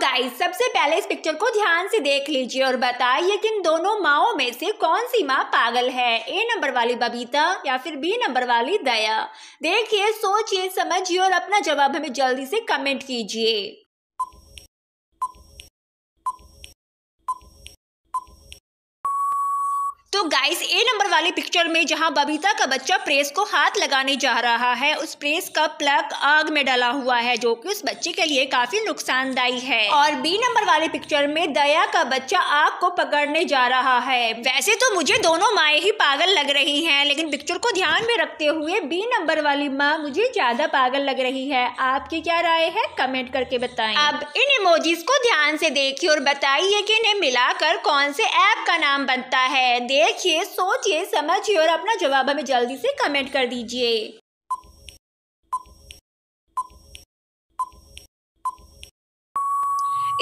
guys सबसे पहले इस पिक्चर को ध्यान से देख लीजिए और बताइए कि इन दोनों माओ में से कौन सी माँ पागल है ए नंबर वाली बबीता या फिर बी नंबर वाली दया देखिए सोचिए समझिए और अपना जवाब हमें जल्दी से कमेंट कीजिए तो गाइस ए नंबर वाली पिक्चर में जहां बबीता का बच्चा प्रेस को हाथ लगाने जा रहा है उस प्रेस का प्लग आग में डला हुआ है जो कि उस बच्चे के लिए काफी नुकसानदायी है और बी नंबर वाली पिक्चर में दया का बच्चा आग को पकड़ने जा रहा है वैसे तो मुझे दोनों माए ही पागल लग रही है लेकिन पिक्चर को ध्यान में रखते हुए बी नंबर वाली माँ मुझे ज्यादा पागल लग रही है आपकी क्या राय है कमेंट करके बताए अब इन इमोजीज को ध्यान से देखिए और बताइए की इन्हें मिलाकर कौन से ऐप का नाम बनता है देखिए सोचिए समझिए और अपना जवाब हमें जल्दी से कमेंट कर दीजिए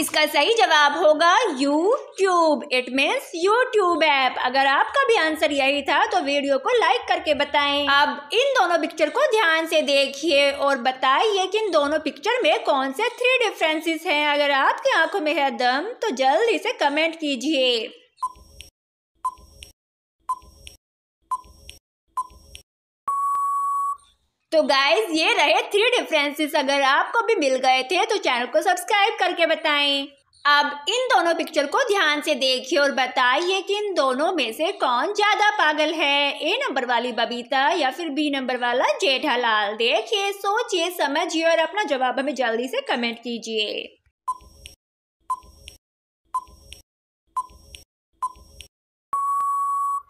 इसका सही जवाब होगा YouTube it means YouTube app अगर आपका भी आंसर यही था तो वीडियो को लाइक करके बताएं अब इन दोनों पिक्चर को ध्यान से देखिए और बताइए कि इन दोनों पिक्चर में कौन से थ्री डिफरेंसेस हैं अगर आपकी आंखों में है दम तो जल्दी से कमेंट कीजिए तो गाइज ये रहे थ्री डिफरेंसेस अगर आपको भी मिल गए थे तो चैनल को सब्सक्राइब करके बताएं अब इन दोनों पिक्चर को ध्यान से देखिए और बताइए कि इन दोनों में से कौन ज्यादा पागल है ए नंबर वाली बबीता या फिर बी नंबर वाला जेठालाल देखिए सोचिए समझिए और अपना जवाब हमें जल्दी से कमेंट कीजिए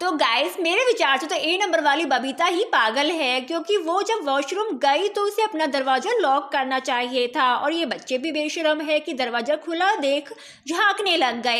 तो गाइस मेरे विचार से तो ए नंबर वाली बबीता ही पागल है क्योंकि वो जब वॉशरूम गई तो उसे अपना दरवाजा लॉक करना चाहिए था और ये बच्चे भी बेशरम है कि दरवाजा खुला देख झांकने लग गए